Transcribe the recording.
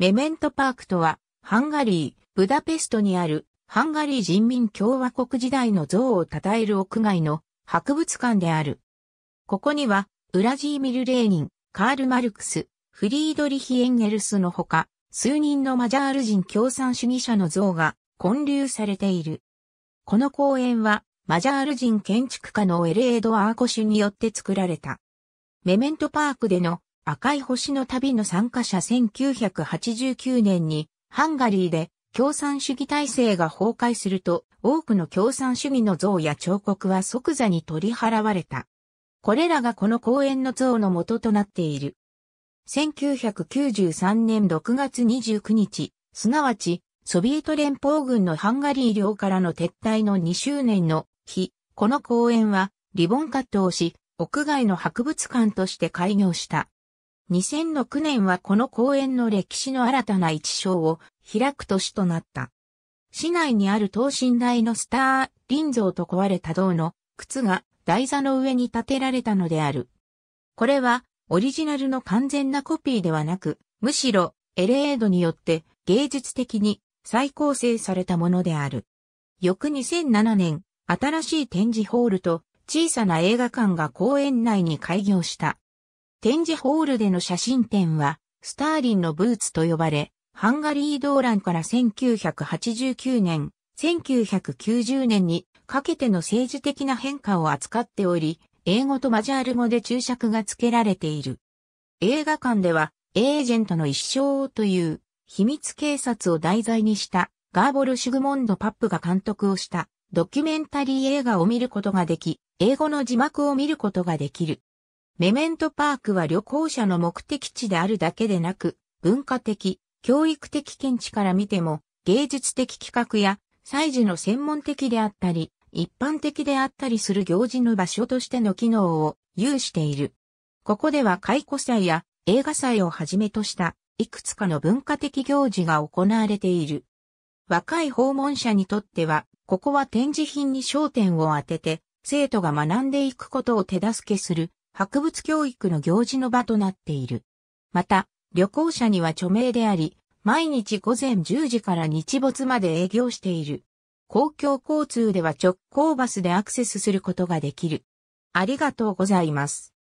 メメントパークとは、ハンガリー、ブダペストにある、ハンガリー人民共和国時代の像を称える屋外の博物館である。ここには、ウラジーミル・レーニン、カール・マルクス、フリードリヒ・エンゲルスのほか、数人のマジャール人共産主義者の像が建立されている。この公園は、マジャール人建築家のエレード・アーコシュによって作られた。メメントパークでの赤い星の旅の参加者1989年にハンガリーで共産主義体制が崩壊すると多くの共産主義の像や彫刻は即座に取り払われた。これらがこの公園の像の元となっている。1993年6月29日、すなわちソビエト連邦軍のハンガリー領からの撤退の2周年の日、この公園はリボンカットをし、屋外の博物館として開業した。2006年はこの公園の歴史の新たな一章を開く年となった。市内にある等身大のスター、林像と壊れた銅の靴が台座の上に建てられたのである。これはオリジナルの完全なコピーではなく、むしろエレードによって芸術的に再構成されたものである。翌2007年、新しい展示ホールと小さな映画館が公園内に開業した。展示ホールでの写真展は、スターリンのブーツと呼ばれ、ハンガリー動乱から1989年、1990年にかけての政治的な変化を扱っており、英語とマジャール語で注釈が付けられている。映画館では、エージェントの一生という秘密警察を題材にしたガーボル・シュグモンド・パップが監督をしたドキュメンタリー映画を見ることができ、英語の字幕を見ることができる。メメントパークは旅行者の目的地であるだけでなく、文化的、教育的見地から見ても、芸術的企画や、祭事の専門的であったり、一般的であったりする行事の場所としての機能を有している。ここでは解雇祭や映画祭をはじめとしたいくつかの文化的行事が行われている。若い訪問者にとっては、ここは展示品に焦点を当てて、生徒が学んでいくことを手助けする博物教育の行事の場となっている。また、旅行者には著名であり、毎日午前10時から日没まで営業している。公共交通では直行バスでアクセスすることができる。ありがとうございます。